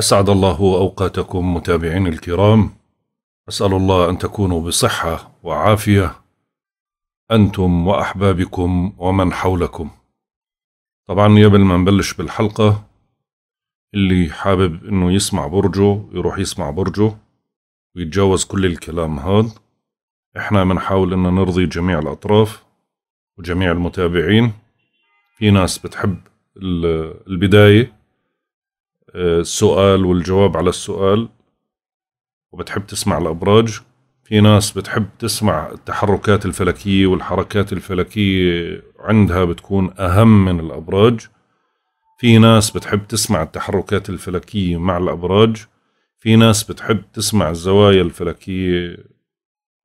أسعد الله أوقاتكم متابعين الكرام أسأل الله أن تكونوا بصحة وعافية أنتم وأحبابكم ومن حولكم طبعا قبل ما نبلش بالحلقة اللي حابب أنه يسمع برجه يروح يسمع برجه ويتجاوز كل الكلام هذا احنا بنحاول ان نرضي جميع الاطراف وجميع المتابعين في ناس بتحب البداية السؤال والجواب على السؤال وبتحب تسمع الأبراج في ناس بتحب تسمع التحركات الفلكية والحركات الفلكية عندها بتكون أهم من الأبراج في ناس بتحب تسمع التحركات الفلكية مع الأبراج في ناس بتحب تسمع الزوايا الفلكية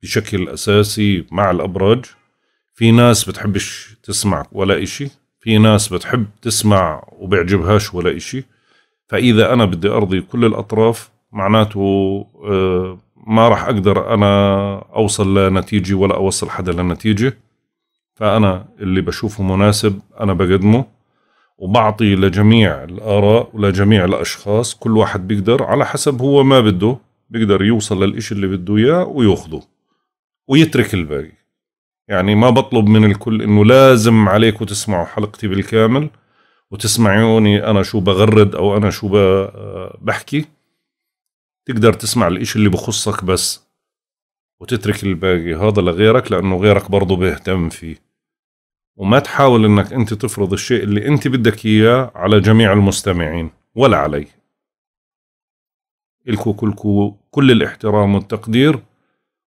بشكل أساسي مع الأبراج في ناس بتحبش تسمع ولا إشي في ناس بتحب تسمع وبيعجبهاش ولا إشي فاذا انا بدي ارضي كل الاطراف معناته آه، ما راح اقدر انا اوصل لنتيجه ولا اوصل حدا لنتيجه فانا اللي بشوفه مناسب انا بقدمه وبعطي لجميع الاراء ولجميع الاشخاص كل واحد بيقدر على حسب هو ما بده بيقدر يوصل للإشي اللي بده اياه ويأخذه ويترك الباقي يعني ما بطلب من الكل انه لازم عليكم تسمعوا حلقتي بالكامل وتسمعوني انا شو بغرد او انا شو بحكي تقدر تسمع الاشي اللي بخصك بس وتترك الباقي هذا لغيرك لانه غيرك برضه بيهتم فيه وما تحاول انك انت تفرض الشيء اللي انت بدك اياه على جميع المستمعين ولا علي الكو كلكو كل الاحترام والتقدير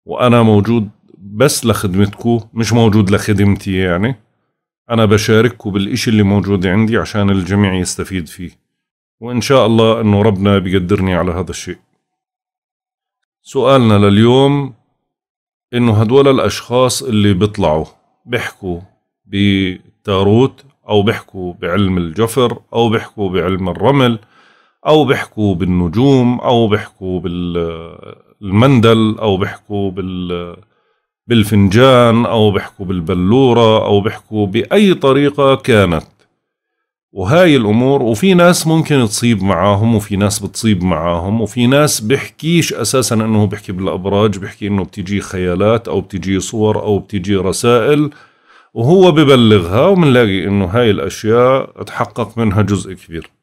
وانا موجود بس لخدمتكو مش موجود لخدمتي يعني أنا بشارككم بالإشي اللي موجود عندي عشان الجميع يستفيد فيه وإن شاء الله أنه ربنا بيقدرني على هذا الشيء سؤالنا لليوم إنه هدول الأشخاص اللي بيطلعوا بيحكوا بالتاروت أو بيحكوا بعلم الجفر أو بيحكوا بعلم الرمل أو بيحكوا بالنجوم أو بيحكوا بالمندل أو بيحكوا بال بالفنجان أو بيحكوا بالبلورة أو بيحكوا بأي طريقة كانت وهاي الأمور وفي ناس ممكن تصيب معاهم وفي ناس بتصيب معاهم وفي ناس بحكيش أساسا أنه بحكي بالأبراج بحكي أنه بتجي خيالات أو بتجي صور أو بتجي رسائل وهو ببلغها وبنلاقي أنه هاي الأشياء تحقق منها جزء كبير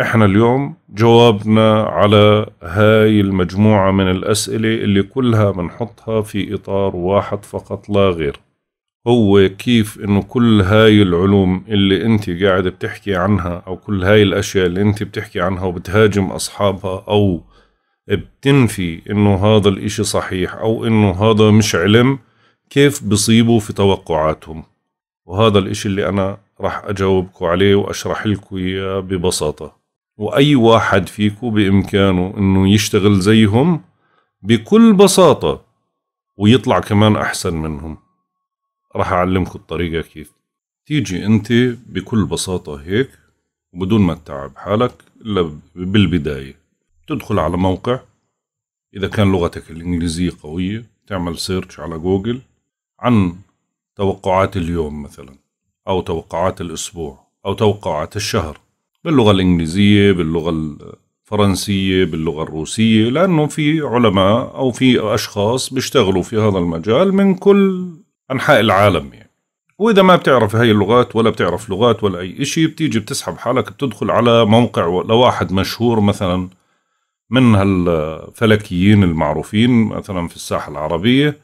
احنا اليوم جوابنا على هاي المجموعة من الأسئلة اللي كلها بنحطها في إطار واحد فقط لا غير هو كيف انه كل هاي العلوم اللي انت قاعد بتحكي عنها او كل هاي الاشياء اللي انت بتحكي عنها وبتهاجم اصحابها او بتنفي انه هذا الاشي صحيح او انه هذا مش علم كيف بصيبوا في توقعاتهم وهذا الاشي اللي انا راح اجاوبكم عليه واشرح لكم اياه ببساطه واي واحد فيكم بامكانه انه يشتغل زيهم بكل بساطه ويطلع كمان احسن منهم راح اعلمكم الطريقه كيف تيجي انت بكل بساطه هيك وبدون ما تتعب حالك الا بالبدايه تدخل على موقع اذا كان لغتك الانجليزيه قويه تعمل سيرش على جوجل عن توقعات اليوم مثلا او توقعات الاسبوع او توقعات الشهر باللغة الإنجليزية باللغة الفرنسية باللغة الروسية لأنه في علماء أو في أشخاص بيشتغلوا في هذا المجال من كل أنحاء العالم يعني وإذا ما بتعرف هاي اللغات ولا بتعرف لغات ولا أي إشي بتيجي بتسحب حالك بتدخل على موقع لواحد مشهور مثلا من هالفلكيين المعروفين مثلا في الساحة العربية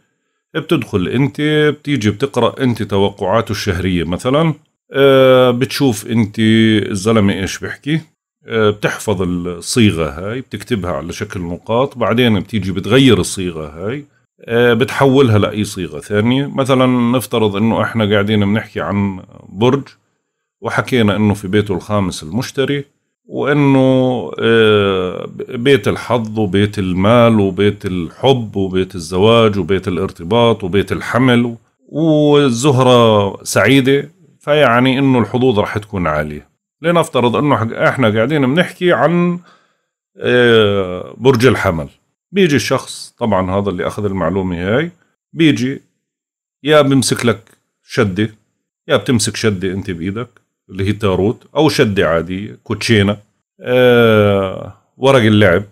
بتدخل أنت بتيجي بتقرأ أنت توقعاته الشهرية مثلا أه، بتشوف انت الزلمه ايش بيحكي أه، بتحفظ الصيغه هاي بتكتبها على شكل نقاط بعدين بتيجي بتغير الصيغه هاي أه، بتحولها لاي صيغه ثانيه مثلا نفترض انه احنا قاعدين بنحكي عن برج وحكينا انه في بيته الخامس المشتري وانه بيت الحظ وبيت المال وبيت الحب وبيت الزواج وبيت الارتباط وبيت الحمل والزهره سعيده فيعني انه الحظوظ رح تكون عاليه لنفترض انه احنا قاعدين بنحكي عن آه، برج الحمل بيجي الشخص طبعا هذا اللي اخذ المعلومه هاي بيجي يا بمسك لك شده يا بتمسك شده انت بايدك اللي هي تاروت او شده عاديه كوتشينه آه، ورق اللعب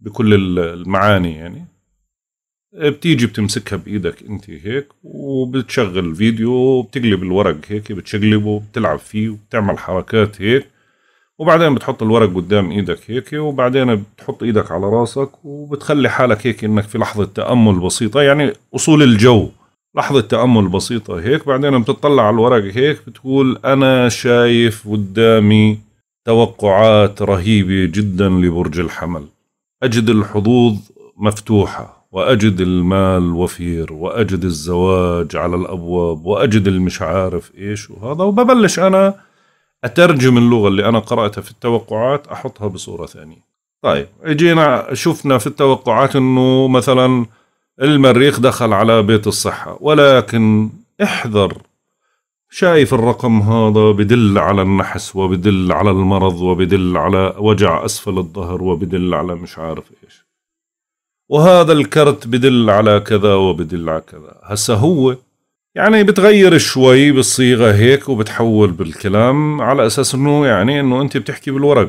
بكل المعاني يعني بتيجي بتمسكها بايدك انت هيك وبتشغل فيديو وبتقلب الورق هيك بتشقلبه بتلعب فيه وبتعمل حركات هيك وبعدين بتحط الورق قدام ايدك هيك وبعدين بتحط ايدك على راسك وبتخلي حالك هيك انك في لحظة تأمل بسيطة يعني اصول الجو لحظة تأمل بسيطة هيك بعدين بتطلع على الورق هيك بتقول انا شايف قدامي توقعات رهيبة جدا لبرج الحمل اجد الحظوظ مفتوحة وأجد المال وفير وأجد الزواج على الأبواب وأجد المش عارف إيش وهذا وببلش أنا أترجم اللغة اللي أنا قرأتها في التوقعات أحطها بصورة ثانية طيب اجينا شفنا في التوقعات انه مثلا المريخ دخل على بيت الصحة ولكن احذر شايف الرقم هذا بدل على النحس وبدل على المرض وبدل على وجع أسفل الظهر وبدل على مش عارف إيش وهذا الكرت بدل على كذا وبدل على كذا هسا هو يعني بتغير شوي بالصيغه هيك وبتحول بالكلام على اساس انه يعني انه انت بتحكي بالورق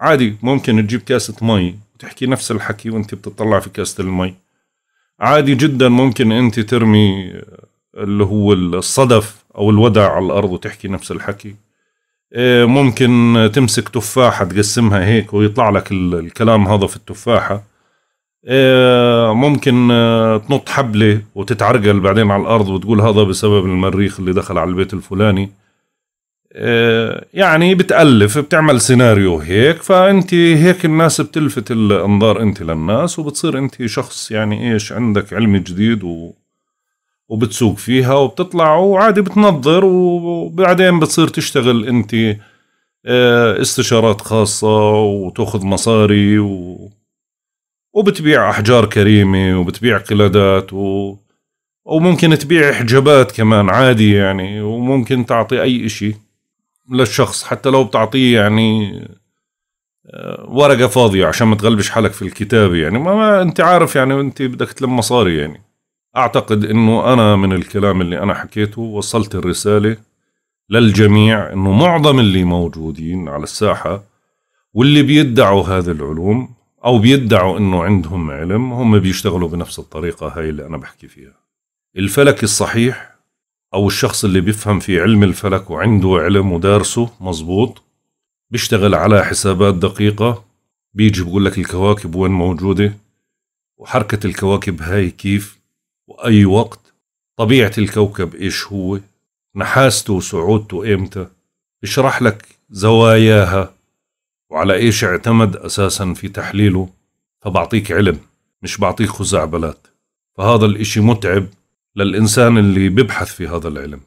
عادي ممكن تجيب كاسه مي وتحكي نفس الحكي وانت بتطلع في كاسه المي عادي جدا ممكن انت ترمي اللي هو الصدف او الودع على الارض وتحكي نفس الحكي إيه، ممكن تمسك تفاحة تقسمها هيك ويطلع لك الكلام هذا في التفاحة آه، ممكن آه، تنط حبلة وتتعرقل بعدين على الأرض وتقول هذا بسبب المريخ اللي دخل على البيت الفلاني آه، يعني بتألف بتعمل سيناريو هيك فأنت هيك الناس بتلفت الأنظار أنت للناس وبتصير أنت شخص يعني إيش عندك علم جديد و وبتسوق فيها وبتطلع وعادي بتنظر وبعدين بتصير تشتغل أنت استشارات خاصة وتاخذ مصاري و وبتبيع احجار كريمه وبتبيع قلادات و... وممكن تبيع حجابات كمان عادي يعني وممكن تعطي اي شيء للشخص حتى لو بتعطيه يعني آه، ورقه فاضيه عشان ما تغلبش حالك في الكتابه يعني ما, ما انت عارف يعني انت بدك تلم مصاري يعني اعتقد انه انا من الكلام اللي انا حكيته وصلت الرساله للجميع انه معظم اللي موجودين على الساحه واللي بيدعوا هذه العلوم او بيدعوا انه عندهم علم هم بيشتغلوا بنفس الطريقه هاي اللي انا بحكي فيها الفلك الصحيح او الشخص اللي بيفهم في علم الفلك وعنده علم ودارسه مزبوط بيشتغل على حسابات دقيقه بيجي بقول لك الكواكب وين موجوده وحركه الكواكب هاي كيف واي وقت طبيعه الكوكب ايش هو نحاسته وسعودته امتى بشرح لك زواياها وعلى ايش اعتمد اساسا في تحليله فبعطيك علم مش بعطيك خزعبلات فهذا الاشي متعب للانسان اللي بيبحث في هذا العلم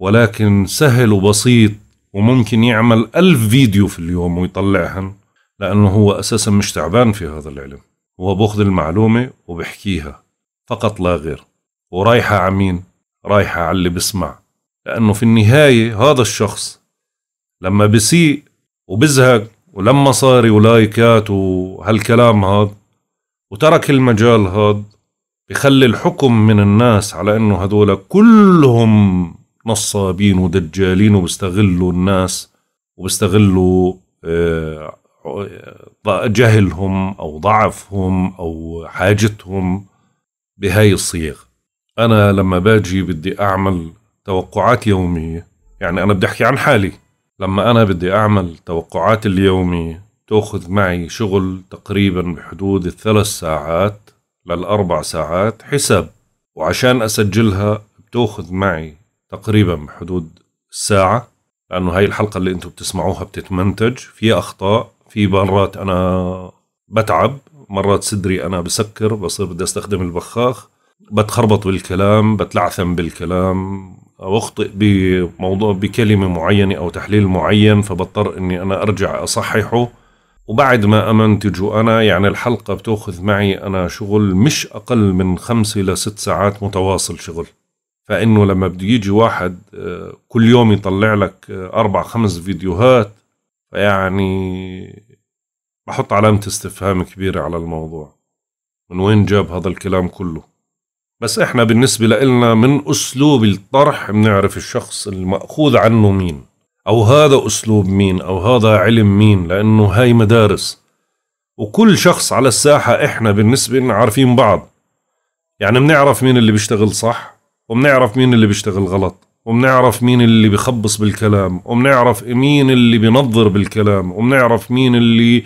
ولكن سهل وبسيط وممكن يعمل ألف فيديو في اليوم ويطلعهن لأنه هو أساسا مش تعبان في هذا العلم هو بأخذ المعلومة وبحكيها فقط لا غير ورايحة عمين رايحة على اللي بسمع لأنه في النهاية هذا الشخص لما بسيء وبزهق ولما صار ولايكات وهالكلام هاد وترك المجال هاد بخلي الحكم من الناس على انه هذول كلهم نصابين ودجالين وبيستغلوا الناس وبيستغلوا آه، جهلهم او ضعفهم او حاجتهم بهاي الصيغ انا لما باجي بدي اعمل توقعات يوميه يعني انا بدي احكي عن حالي لما أنا بدي أعمل توقعات اليومي تأخذ معي شغل تقريبا بحدود الثلاث ساعات للأربع ساعات حساب وعشان أسجلها بتأخذ معي تقريبا بحدود ساعة لأنه هاي الحلقة اللي أنتم بتسمعوها بتتمنتج في أخطاء في مرات أنا بتعب مرات صدري أنا بسكر بصير بدي أستخدم البخاخ بتخربط بالكلام بتلعثم بالكلام واخطئ بموضوع بكلمه معينه او تحليل معين فبضطر اني انا ارجع اصححه وبعد ما امنتجه انا يعني الحلقه بتاخذ معي انا شغل مش اقل من خمسة لست ساعات متواصل شغل فانه لما بده يجي واحد آه، كل يوم يطلع لك آه، اربع خمس فيديوهات فيعني بحط علامه استفهام كبيره على الموضوع من وين جاب هذا الكلام كله بس احنا بالنسبة لنا من اسلوب الطرح بنعرف الشخص المأخوذ عنه مين او هذا اسلوب مين او هذا علم مين لانه هاي مدارس وكل شخص على الساحة احنا بالنسبة لنا عارفين بعض يعني بنعرف مين اللي بيشتغل صح وبنعرف مين اللي بيشتغل غلط وبنعرف مين اللي بخبص بالكلام وبنعرف مين اللي بينظر بالكلام وبنعرف مين اللي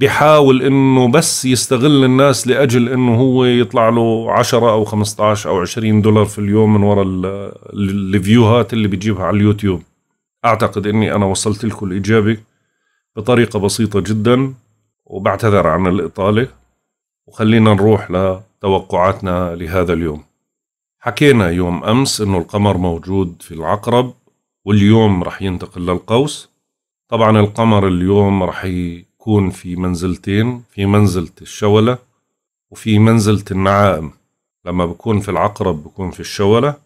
بحاول انه بس يستغل الناس لاجل انه هو يطلع له 10 او 15 او 20 دولار في اليوم من وراء الفيوهات اللي بيجيبها على اليوتيوب اعتقد اني انا وصلت لكم الاجابه بطريقه بسيطه جدا وبعتذر عن الاطاله وخلينا نروح لتوقعاتنا لهذا اليوم حكينا يوم امس انه القمر موجود في العقرب واليوم رح ينتقل للقوس طبعا القمر اليوم رح ي... بتكون في منزلتين في منزلة الشولة وفي منزلة النعائم لما بكون في العقرب بكون في الشولة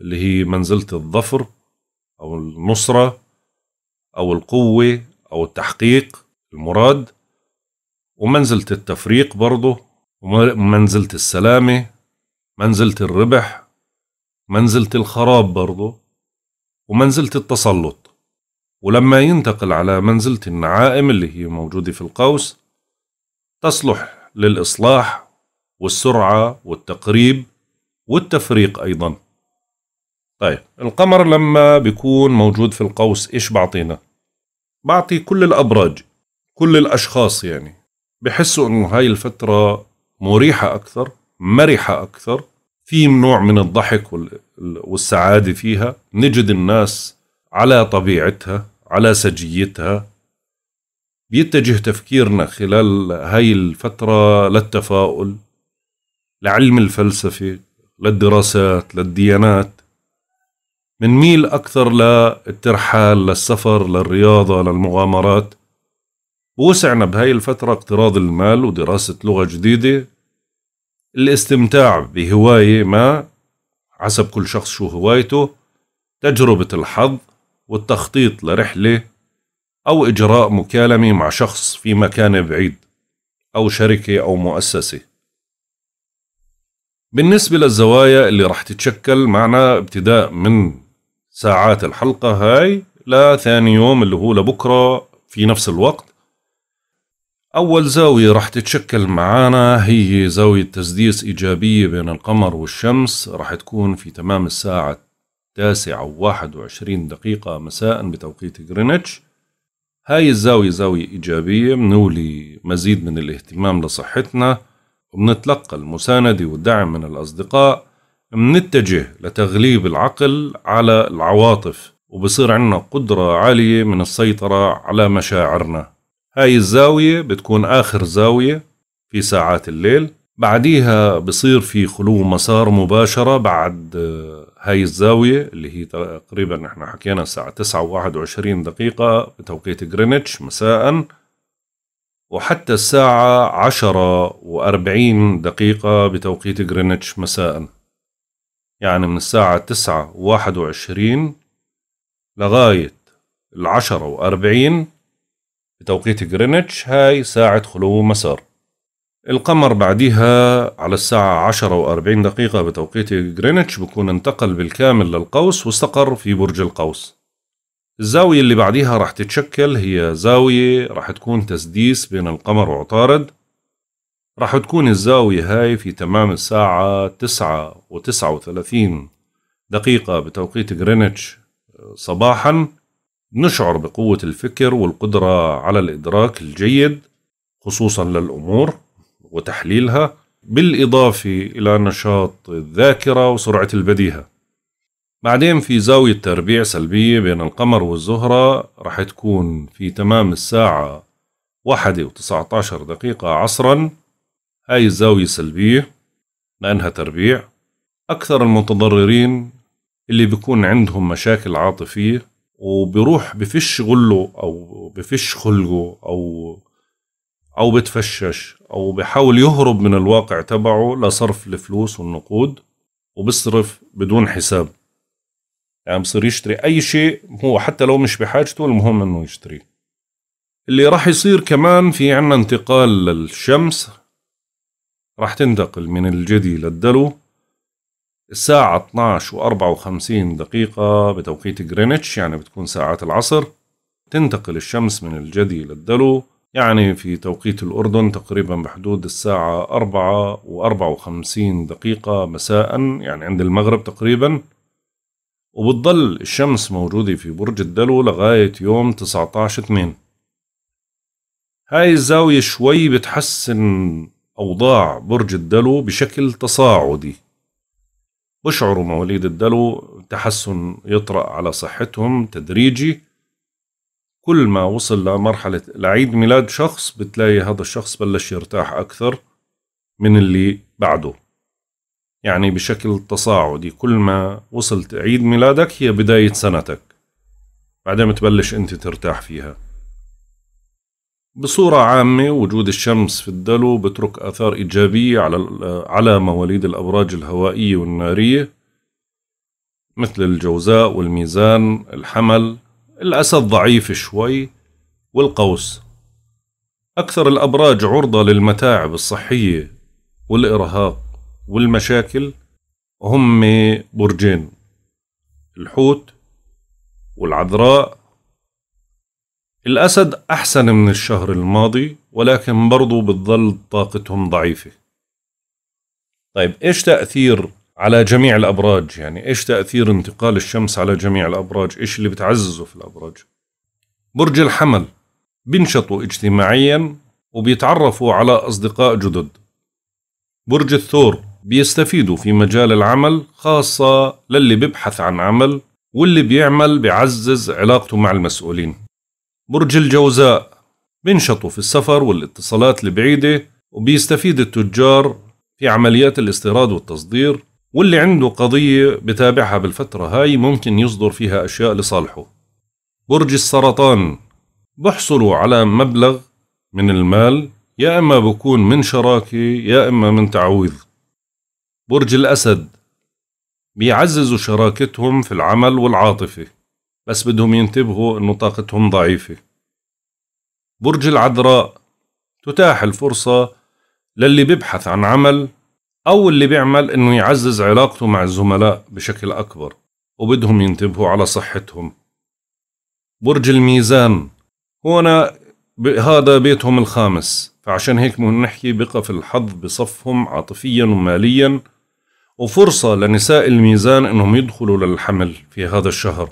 اللي هي منزلة الظفر أو النصرة أو القوة أو التحقيق المراد ومنزلة التفريق برضه ومنزلة السلامة منزلة الربح منزلة الخراب برضه ومنزلة التسلط ولما ينتقل على منزلة النعائم اللي هي موجودة في القوس تصلح للإصلاح والسرعة والتقريب والتفريق أيضا طيب القمر لما بيكون موجود في القوس إيش بعطينا؟ بعطي كل الأبراج كل الأشخاص يعني بحسوا إنه هاي الفترة مريحة أكثر مرحة أكثر في نوع من الضحك والسعادة فيها نجد الناس على طبيعتها على سجيتها بيتجه تفكيرنا خلال هاي الفترة للتفاؤل لعلم الفلسفة للدراسات للديانات ميل أكثر للترحال للسفر للرياضة للمغامرات ووسعنا بهاي الفترة اقتراض المال ودراسة لغة جديدة الاستمتاع بهواية ما حسب كل شخص شو هوايته تجربة الحظ والتخطيط لرحلة أو إجراء مكالمة مع شخص في مكان بعيد أو شركة أو مؤسسة بالنسبة للزوايا اللي رح تتشكل معنا ابتداء من ساعات الحلقة هاي لثاني يوم اللي هو لبكرة في نفس الوقت أول زاوية رح تتشكل معانا هي زاوية تسديس إيجابية بين القمر والشمس رح تكون في تمام الساعة التاسعة وواحد وعشرين دقيقة مساء بتوقيت غرينتش هاي الزاوية زاوية إيجابية منولي مزيد من الاهتمام لصحتنا ومنتلقى المساندة والدعم من الأصدقاء منتجه لتغليب العقل على العواطف وبصير عندنا قدرة عالية من السيطرة على مشاعرنا هاي الزاوية بتكون آخر زاوية في ساعات الليل بعديها بصير في خلو مسار مباشرة بعد آه، هاي الزاوية اللي هي تقريبا احنا حكينا الساعة تسعة وواحد وعشرين دقيقة بتوقيت جرينتش مساء وحتى الساعة عشرة وأربعين دقيقة بتوقيت جرينتش مساء يعني من الساعة تسعة وواحد وعشرين لغاية العشرة وأربعين بتوقيت جرينتش هاي ساعة خلو مسار القمر بعدها على الساعة عشرة وأربعين دقيقة بتوقيت جرينتش بكون انتقل بالكامل للقوس واستقر في برج القوس الزاوية اللي بعديها راح تتشكل هي زاوية راح تكون تسديس بين القمر وعطارد راح تكون الزاوية هاي في تمام الساعة تسعة وتسعة وثلاثين دقيقة بتوقيت جرينتش آه، صباحا نشعر بقوة الفكر والقدرة على الإدراك الجيد خصوصا للأمور وتحليلها بالإضافة إلى نشاط الذاكرة وسرعة البديهة بعدين في زاوية تربيع سلبية بين القمر والزهرة رح تكون في تمام الساعة واحدة وتسعة عشر دقيقة عصرا هاي الزاوية سلبية لأنها تربيع أكثر المتضررين اللي بيكون عندهم مشاكل عاطفية وبروح بفش غله أو بفش خلقه أو أو بتفشش او بيحاول يهرب من الواقع تبعه لصرف الفلوس والنقود وبصرف بدون حساب يعني بصير يشتري اي شيء هو حتى لو مش بحاجته المهم انه يشتريه اللي راح يصير كمان في عنا انتقال للشمس راح تنتقل من الجدي للدلو الساعة 12 و 54 دقيقة بتوقيت جرينتش يعني بتكون ساعات العصر تنتقل الشمس من الجدي للدلو يعني في توقيت الأردن تقريبا بحدود الساعة أربعة وأربعة وخمسين دقيقة مساء يعني عند المغرب تقريبا وبتضل الشمس موجودة في برج الدلو لغاية يوم تسعة عشر اثنين هاي الزاوية شوي بتحسن أوضاع برج الدلو بشكل تصاعدي بشعروا مواليد الدلو تحسن يطرأ على صحتهم تدريجي كل ما وصل لمرحلة لعيد ميلاد شخص بتلاقي هذا الشخص بلش يرتاح أكثر من اللي بعده يعني بشكل تصاعدي كل ما وصلت عيد ميلادك هي بداية سنتك بعدين بتبلش أنت ترتاح فيها بصورة عامة وجود الشمس في الدلو بترك آثار إيجابية على على مواليد الأبراج الهوائية والنارية مثل الجوزاء والميزان الحمل الأسد ضعيف شوي والقوس أكثر الأبراج عرضة للمتاعب الصحية والإرهاق والمشاكل هم برجين الحوت والعذراء الأسد أحسن من الشهر الماضي ولكن برضو بتظل طاقتهم ضعيفة طيب إيش تأثير على جميع الابراج يعني ايش تاثير انتقال الشمس على جميع الابراج ايش اللي بتعززه في الابراج برج الحمل بينشطوا اجتماعيا وبيتعرفوا على اصدقاء جدد برج الثور بيستفيدوا في مجال العمل خاصة للي بيبحث عن عمل واللي بيعمل بيعزز علاقته مع المسؤولين برج الجوزاء بينشطوا في السفر والاتصالات البعيدة وبيستفيد التجار في عمليات الاستيراد والتصدير واللي عنده قضية بتابعها بالفترة هاي ممكن يصدر فيها أشياء لصالحه برج السرطان بحصلوا على مبلغ من المال يا إما بكون من شراكة يا إما من تعويض برج الأسد بيعززوا شراكتهم في العمل والعاطفة بس بدهم ينتبهوا أنه طاقتهم ضعيفة برج العذراء تتاح الفرصة للي بيبحث عن عمل أو اللي بيعمل إنه يعزز علاقته مع الزملاء بشكل أكبر وبدهم ينتبهوا على صحتهم برج الميزان هنا هذا بيتهم الخامس فعشان هيك نحكي بقف الحظ بصفهم عاطفيا وماليا وفرصة لنساء الميزان انهم يدخلوا للحمل في هذا الشهر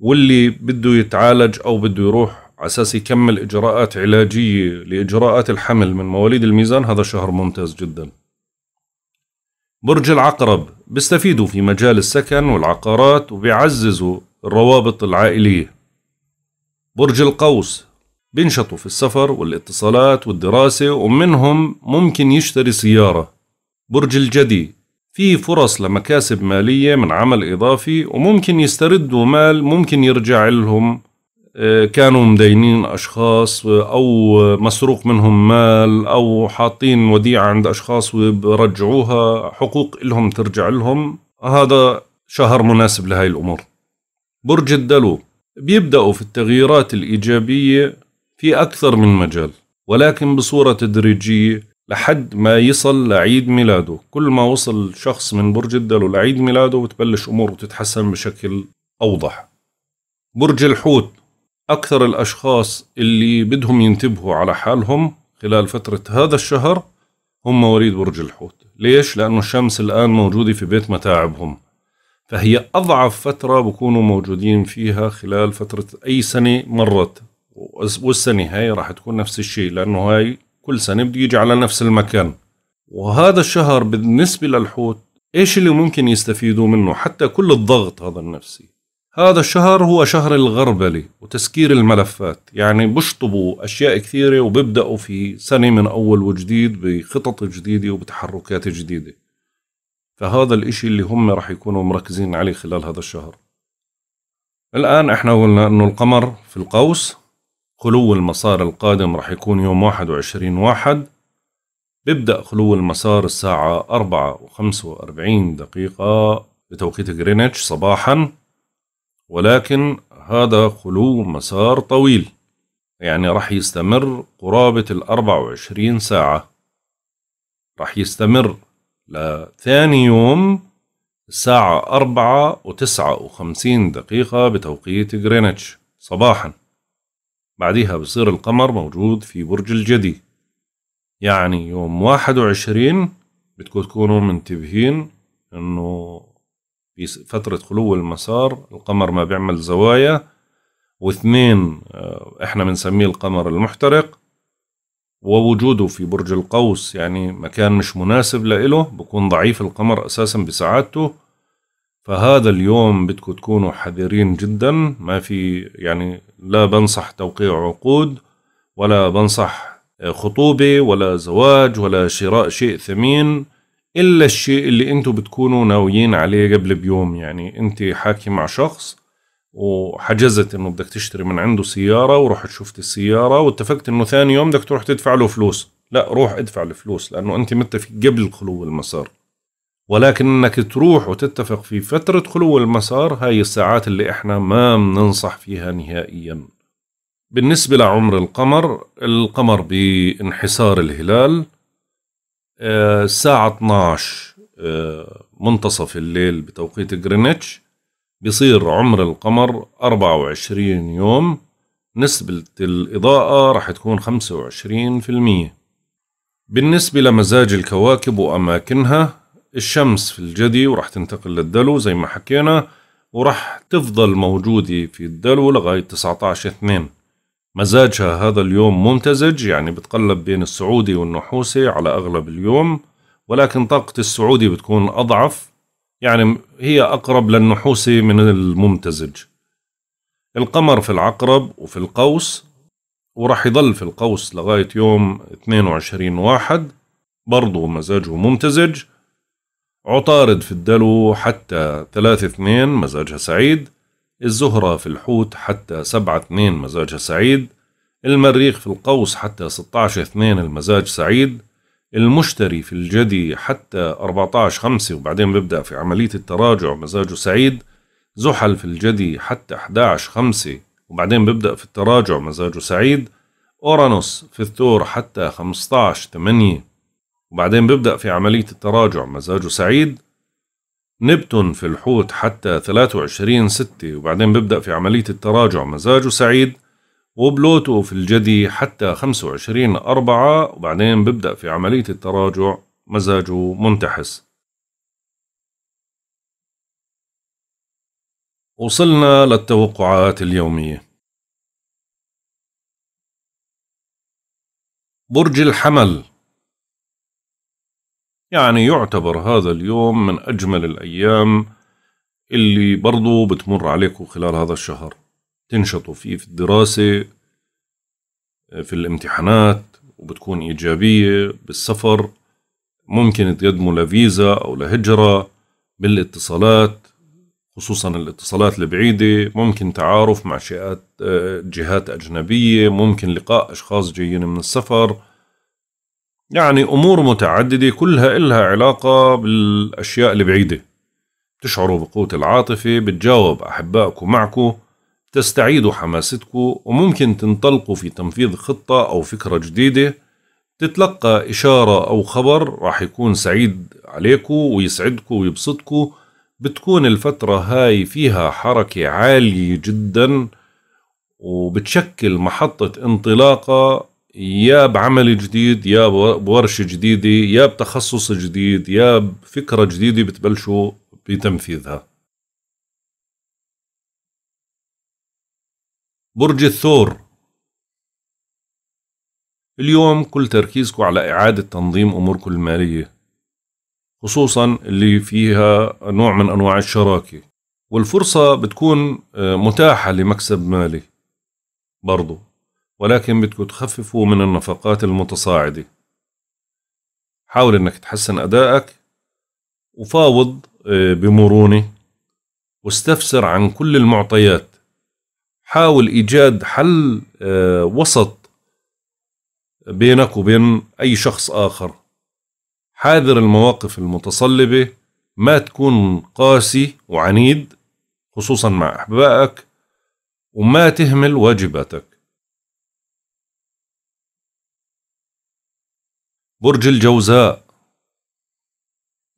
واللي بده يتعالج او بده يروح أساس يكمل اجراءات علاجية لاجراءات الحمل من مواليد الميزان هذا شهر ممتاز جدا برج العقرب بيستفيدوا في مجال السكن والعقارات وبيعززوا الروابط العائلية برج القوس بينشطوا في السفر والاتصالات والدراسة ومنهم ممكن يشتري سيارة برج الجدي في فرص لمكاسب مالية من عمل إضافي وممكن يستردوا مال ممكن يرجع لهم كانوا مدينين اشخاص او مسروق منهم مال او حاطين وديعه عند اشخاص وبرجعوها حقوق لهم ترجع لهم هذا شهر مناسب لهي الامور برج الدلو بيبداوا في التغييرات الايجابيه في اكثر من مجال ولكن بصوره تدريجيه لحد ما يصل لعيد ميلاده كل ما وصل شخص من برج الدلو لعيد ميلاده بتبلش اموره تتحسن بشكل اوضح برج الحوت أكثر الأشخاص اللي بدهم ينتبهوا على حالهم خلال فترة هذا الشهر هم مواليد برج الحوت ليش؟ لأنه الشمس الآن موجودة في بيت متاعبهم فهي أضعف فترة بكونوا موجودين فيها خلال فترة أي سنة مرت والسنة هاي راح تكون نفس الشيء لأنه هاي كل سنة بده يجي على نفس المكان وهذا الشهر بالنسبة للحوت إيش اللي ممكن يستفيدوا منه حتى كل الضغط هذا النفسي هذا الشهر هو شهر الغربلة وتسكير الملفات يعني بشطبوا أشياء كثيرة وبيبدأوا في سنة من أول وجديد بخطط جديدة وبتحركات جديدة فهذا الإشي اللي هم رح يكونوا مركزين عليه خلال هذا الشهر الآن إحنا قلنا إنه القمر في القوس خلو المسار القادم رح يكون يوم واحد وعشرين واحد بيبدأ خلو المسار الساعة أربعة و وأربعين دقيقة بتوقيت غرينتش صباحاً ولكن هذا خلو مسار طويل يعني رح يستمر قرابة الأربع وعشرين ساعة رح يستمر لثاني يوم الساعة أربعة وتسعة وخمسين دقيقة بتوقيت غرينتش صباحا بعديها بصير القمر موجود في برج الجدي يعني يوم واحد وعشرين بتكونوا منتبهين انه في فترة خلو المسار القمر ما بيعمل زوايا واثنين آه، احنا بنسميه القمر المحترق ووجوده في برج القوس يعني مكان مش مناسب لإله بكون ضعيف القمر أساسا بسعادته فهذا اليوم بدكم تكونوا حذرين جدا ما في يعني لا بنصح توقيع عقود ولا بنصح آه، خطوبة ولا زواج ولا شراء شيء ثمين الا الشيء اللي انتوا بتكونوا ناويين عليه قبل بيوم يعني انت حاكي مع شخص وحجزت انه بدك تشتري من عنده سياره ورحت شفت السياره واتفقت انه ثاني يوم بدك تروح تدفع له فلوس لا روح ادفع الفلوس لانه انت متفق قبل خلو المسار ولكن انك تروح وتتفق في فتره خلو المسار هاي الساعات اللي احنا ما بننصح فيها نهائيا بالنسبة لعمر القمر القمر بانحسار الهلال آه، الساعة 12 آه، منتصف الليل بتوقيت جرينتش بصير عمر القمر 24 يوم نسبة الإضاءة رح تكون 25% بالنسبة لمزاج الكواكب وأماكنها الشمس في الجدي ورح تنتقل للدلو زي ما حكينا ورح تفضل موجودة في الدلو لغاية 19 2 مزاجها هذا اليوم ممتزج يعني بتقلب بين السعودي والنحوسي على أغلب اليوم ولكن طاقة السعودي بتكون أضعف يعني هي أقرب للنحوسي من الممتزج القمر في العقرب وفي القوس وراح يظل في القوس لغاية يوم 22 واحد برضو مزاجه ممتزج عطارد في الدلو حتى 3 2 مزاجها سعيد الزهرة في الحوت حتى 7 2 مزاجها سعيد المريخ في القوس حتى 16 2 المزاج سعيد المشتري في الجدي حتى 14 5 وبعدين بيبدأ في عملية التراجع مزاجه سعيد زحل في الجدي حتى 11 5 وبعدين بيبدأ في التراجع مزاجه سعيد أورانوس في الثور حتى 15 8 وبعدين بيبدأ في عملية التراجع مزاجه سعيد نبتون في الحوت حتى 23 ستة وبعدين ببدأ في عملية التراجع مزاجه سعيد وبلوتو في الجدي حتى 25 أربعة وبعدين ببدأ في عملية التراجع مزاجه منتحس وصلنا للتوقعات اليومية برج الحمل يعني يعتبر هذا اليوم من أجمل الأيام اللي برضو بتمر عليكم خلال هذا الشهر تنشطوا فيه في الدراسة في الامتحانات وبتكون إيجابية بالسفر ممكن تقدموا لفيزا أو لهجرة بالاتصالات خصوصا الاتصالات البعيدة ممكن تعارف مع آه، جهات أجنبية ممكن لقاء أشخاص جايين من السفر يعني أمور متعددة كلها إلها علاقة بالأشياء البعيدة تشعروا بقوة العاطفة بتجاوب أحبائكم معكم تستعيدوا حماستكم وممكن تنطلقوا في تنفيذ خطة أو فكرة جديدة تتلقى إشارة أو خبر راح يكون سعيد عليكم ويسعدكم ويبسطكم بتكون الفترة هاي فيها حركة عالية جدا وبتشكل محطة انطلاقة يا بعمل جديد يا بورشه جديده يا بتخصص جديد يا بفكره جديده بتبلشوا بتنفيذها برج الثور اليوم كل تركيزكم على إعادة تنظيم أموركم المالية خصوصا اللي فيها نوع من أنواع الشراكة والفرصة بتكون آه، متاحة لمكسب مالي برضو ولكن بدكم تخففوا من النفقات المتصاعدة حاول انك تحسن ادائك وفاوض آه، بمرونة واستفسر عن كل المعطيات حاول ايجاد حل آه، وسط بينك وبين اي شخص اخر حاذر المواقف المتصلبه ما تكون قاسي وعنيد خصوصا مع احبائك وما تهمل واجباتك برج الجوزاء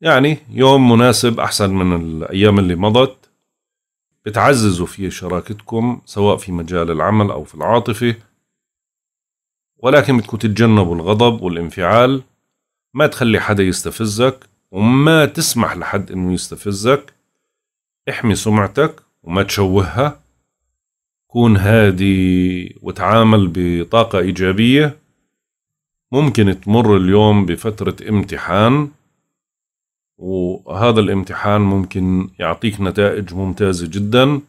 يعني يوم مناسب أحسن من الأيام اللي مضت بتعززوا فيه شراكتكم سواء في مجال العمل أو في العاطفة ولكن بدكم تتجنبوا الغضب والانفعال ما تخلي حدا يستفزك وما تسمح لحد انه يستفزك احمي سمعتك وما تشوهها كون هادي وتعامل بطاقة إيجابية ممكن تمر اليوم بفترة امتحان وهذا الامتحان ممكن يعطيك نتائج ممتازة جدا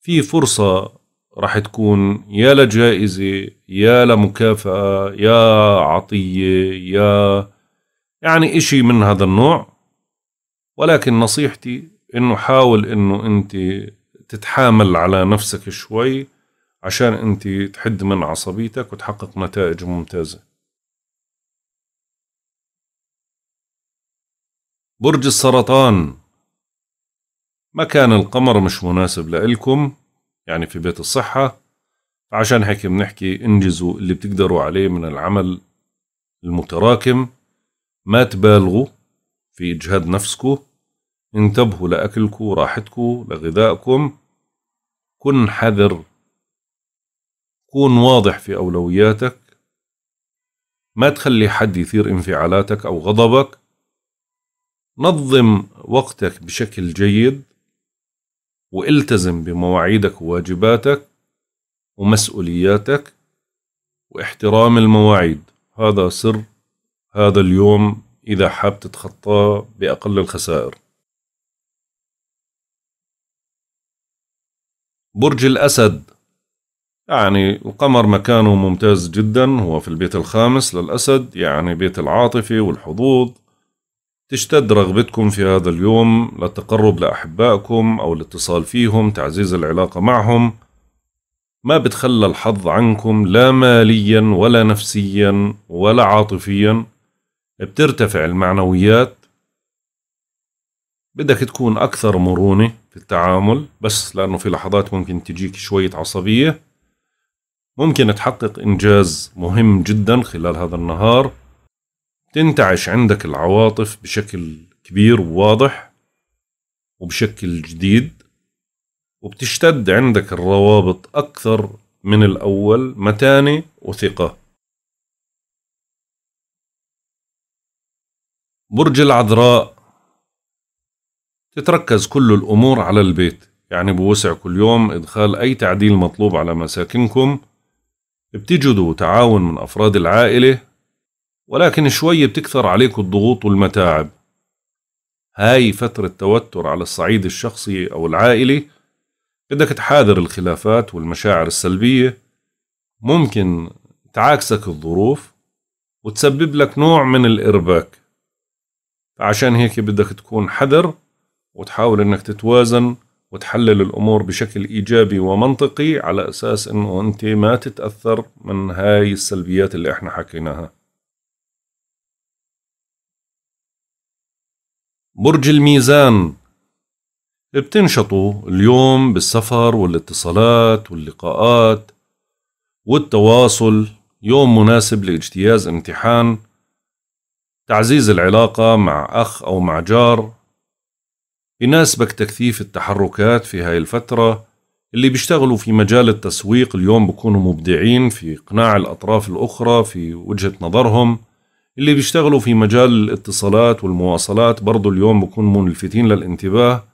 في فرصة راح تكون يا لجائزة يا لمكافأة يا عطية يا يعني اشي من هذا النوع ولكن نصيحتي انه حاول انه انت تتحامل على نفسك شوي عشان أنت تحد من عصبيتك وتحقق نتائج ممتازة برج السرطان مكان القمر مش مناسب لإلكم يعني في بيت الصحة عشان هيك بنحكي انجزوا اللي بتقدروا عليه من العمل المتراكم ما تبالغوا في إجهاد نفسكو انتبهوا لأكلكو راحتكو لغذائكم كن حذر كون واضح في أولوياتك ما تخلي حد يثير انفعالاتك أو غضبك نظم وقتك بشكل جيد والتزم بمواعيدك وواجباتك ومسؤولياتك واحترام المواعيد هذا سر هذا اليوم إذا حاب تتخطاه بأقل الخسائر برج الأسد يعني القمر مكانه ممتاز جدا هو في البيت الخامس للأسد يعني بيت العاطفة والحظوظ تشتد رغبتكم في هذا اليوم للتقرب لأحبائكم أو الاتصال فيهم تعزيز العلاقة معهم ما بتخلى الحظ عنكم لا ماليا ولا نفسيا ولا عاطفيا بترتفع المعنويات بدك تكون أكثر مرونة في التعامل بس لأنه في لحظات ممكن تجيك شوية عصبية ممكن تحقق إنجاز مهم جدا خلال هذا النهار تنتعش عندك العواطف بشكل كبير وواضح وبشكل جديد وبتشتد عندك الروابط أكثر من الأول متانة وثقة برج العذراء تتركز كل الأمور على البيت يعني بوسع كل يوم إدخال أي تعديل مطلوب على مساكنكم بتجدوا تعاون من أفراد العائلة ولكن شوي بتكثر عليكم الضغوط والمتاعب هاي فترة توتر على الصعيد الشخصي أو العائلي بدك تحاذر الخلافات والمشاعر السلبية ممكن تعاكسك الظروف وتسبب لك نوع من الإرباك فعشان هيك بدك تكون حذر وتحاول انك تتوازن وتحلل الأمور بشكل إيجابي ومنطقي على أساس أنه أنت ما تتأثر من هاي السلبيات اللي إحنا حكيناها برج الميزان بتنشطوا اليوم بالسفر والاتصالات واللقاءات والتواصل يوم مناسب لاجتياز امتحان تعزيز العلاقة مع أخ أو مع جار يناسبك تكثيف التحركات في هاي الفترة اللي بيشتغلوا في مجال التسويق اليوم بكونوا مبدعين في إقناع الأطراف الأخرى في وجهة نظرهم اللي بيشتغلوا في مجال الاتصالات والمواصلات برضو اليوم بكونوا ملفتين للانتباه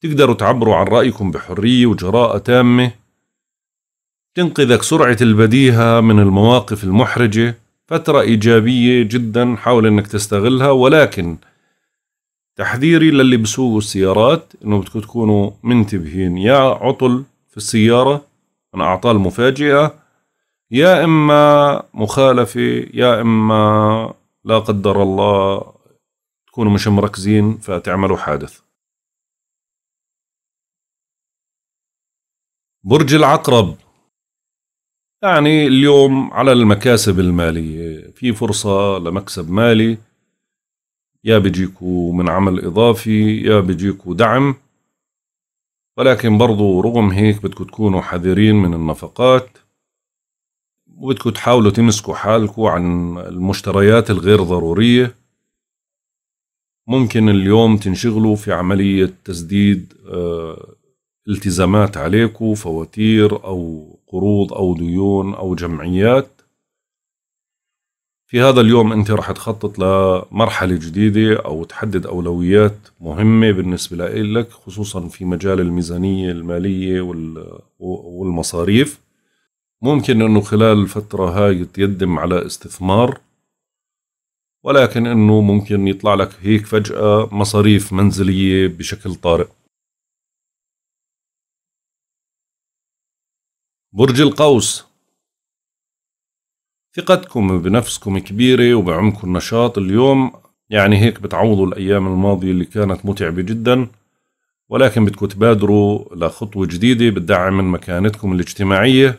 تقدروا تعبروا عن رأيكم بحرية وجراءة تامة تنقذك سرعة البديهة من المواقف المحرجة فترة إيجابية جدا حاول أنك تستغلها ولكن تحذيري للي بسوقوا السيارات انه بدكم تكونوا منتبهين يا عطل في السيارة من اعطال مفاجئة يا اما مخالفة يا اما لا قدر الله تكونوا مش مركزين فتعملوا حادث برج العقرب يعني اليوم على المكاسب المالية في فرصة لمكسب مالي يا بيجيكوا من عمل إضافي يا بيجيكوا دعم ولكن برضو رغم هيك بدكم تكونوا حذرين من النفقات وبدكم تحاولوا تمسكوا حالكم عن المشتريات الغير ضرورية ممكن اليوم تنشغلوا في عملية تسديد آه، التزامات عليكم فواتير أو قروض أو ديون أو جمعيات في هذا اليوم انت راح تخطط لمرحله جديده او تحدد اولويات مهمه بالنسبه لك خصوصا في مجال الميزانيه الماليه والمصاريف ممكن انه خلال الفتره هاي تقدم على استثمار ولكن انه ممكن يطلع لك هيك فجاه مصاريف منزليه بشكل طارئ برج القوس ثقتكم بنفسكم كبيرة وبعمكم النشاط اليوم يعني هيك بتعوضوا الأيام الماضية اللي كانت متعبة جدا ولكن بدكم تبادروا لخطوة جديدة بتدعم من مكانتكم الاجتماعية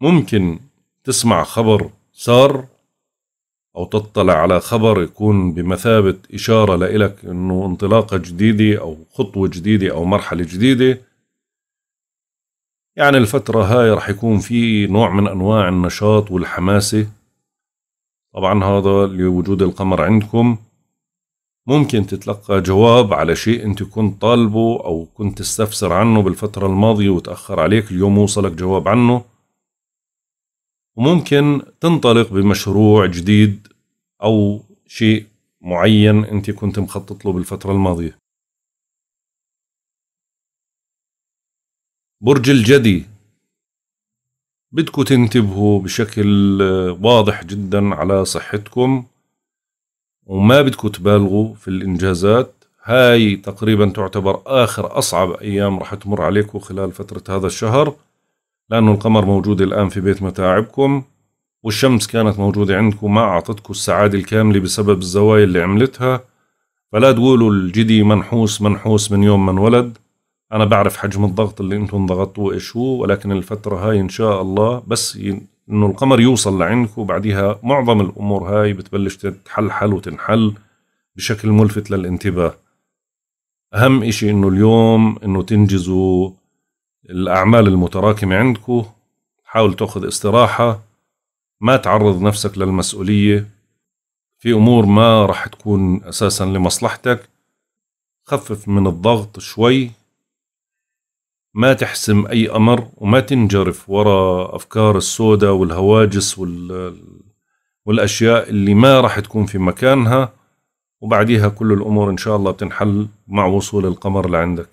ممكن تسمع خبر صار أو تطلع على خبر يكون بمثابة إشارة لإلك أنه انطلاقة جديدة أو خطوة جديدة أو مرحلة جديدة يعني الفترة هاي رح يكون في نوع من أنواع النشاط والحماسة طبعا هذا لوجود القمر عندكم ممكن تتلقى جواب على شيء أنت كنت طالبه أو كنت تستفسر عنه بالفترة الماضية وتأخر عليك اليوم وصلك جواب عنه وممكن تنطلق بمشروع جديد أو شيء معين أنت كنت مخطط له بالفترة الماضية برج الجدي بدكم تنتبهوا بشكل واضح جدا على صحتكم وما بدكم تبالغوا في الإنجازات هاي تقريبا تعتبر آخر أصعب أيام رح تمر عليكم خلال فترة هذا الشهر لأنه القمر موجود الآن في بيت متاعبكم والشمس كانت موجودة عندكم ما أعطتكم السعادة الكاملة بسبب الزوايا اللي عملتها فلا تقولوا الجدي منحوس منحوس من يوم من ولد انا بعرف حجم الضغط اللي انتم انضغطوه ايش هو ولكن الفتره هاي ان شاء الله بس ي... انه القمر يوصل لعندكم وبعديها معظم الامور هاي بتبلش تتحلحل وتنحل بشكل ملفت للانتباه اهم اشي انه اليوم انه تنجزوا الاعمال المتراكمه عندكم حاول تاخذ استراحه ما تعرض نفسك للمسؤوليه في امور ما راح تكون اساسا لمصلحتك خفف من الضغط شوي ما تحسم أي أمر وما تنجرف وراء أفكار السودة والهواجس وال... والأشياء اللي ما راح تكون في مكانها وبعديها كل الأمور إن شاء الله بتنحل مع وصول القمر لعندك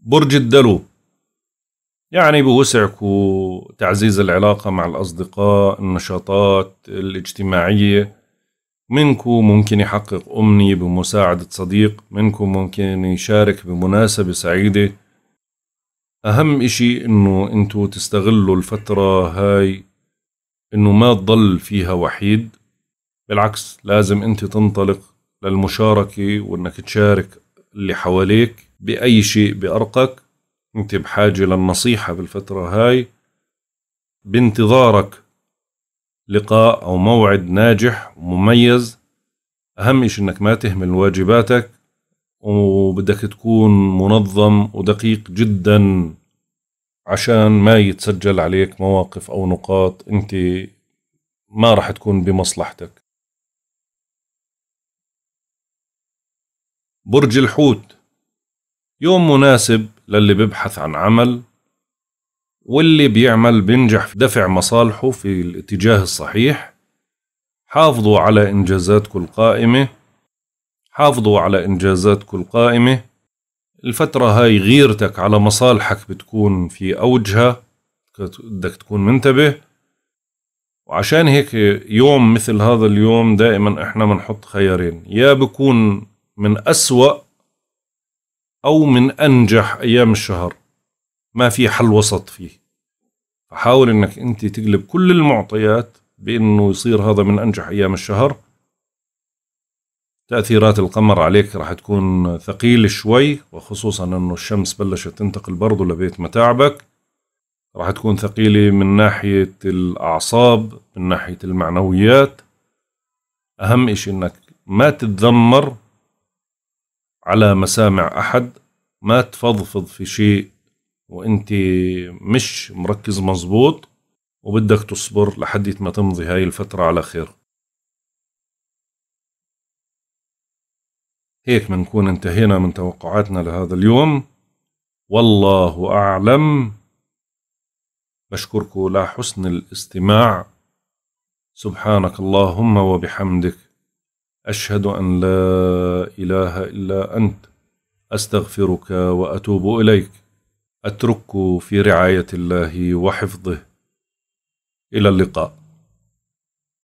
برج الدلو يعني بوسعك وتعزيز العلاقة مع الأصدقاء النشاطات الاجتماعية منكم ممكن يحقق أمنية بمساعدة صديق منكم ممكن يشارك بمناسبة سعيدة أهم إشي إنه أنتوا تستغلوا الفترة هاي إنه ما تضل فيها وحيد بالعكس لازم أنت تنطلق للمشاركة وإنك تشارك اللي حواليك بأي شيء بأرقك أنت بحاجة للنصيحة بالفترة هاي بانتظارك لقاء أو موعد ناجح ومميز أهم شيء أنك ما تهمل واجباتك وبدك تكون منظم ودقيق جدا عشان ما يتسجل عليك مواقف أو نقاط أنت ما راح تكون بمصلحتك برج الحوت يوم مناسب للي ببحث عن عمل واللي بيعمل بينجح في دفع مصالحه في الاتجاه الصحيح حافظوا على إنجازاتكم القائمة حافظوا على إنجازاتكم القائمة الفترة هاي غيرتك على مصالحك بتكون في أوجها بدك تكون منتبه وعشان هيك يوم مثل هذا اليوم دائما احنا بنحط خيارين يا بكون من أسوأ أو من أنجح أيام الشهر ما في حل وسط فيه فحاول انك انت تقلب كل المعطيات بانه يصير هذا من انجح ايام الشهر تأثيرات القمر عليك راح تكون ثقيل شوي وخصوصا انه الشمس بلشت تنتقل برضه لبيت متاعبك راح تكون ثقيلة من ناحية الأعصاب من ناحية المعنويات أهم إشي إنك ما تتذمر على مسامع أحد ما تفضفض في شيء وانت مش مركز مزبوط وبدك تصبر لحد ما تمضي هاي الفترة على خير هيك بنكون انتهينا من توقعاتنا لهذا اليوم والله أعلم بشكركم لحسن الاستماع سبحانك اللهم وبحمدك أشهد أن لا إله إلا أنت أستغفرك وأتوب إليك أترككم في رعايه الله وحفظه الى اللقاء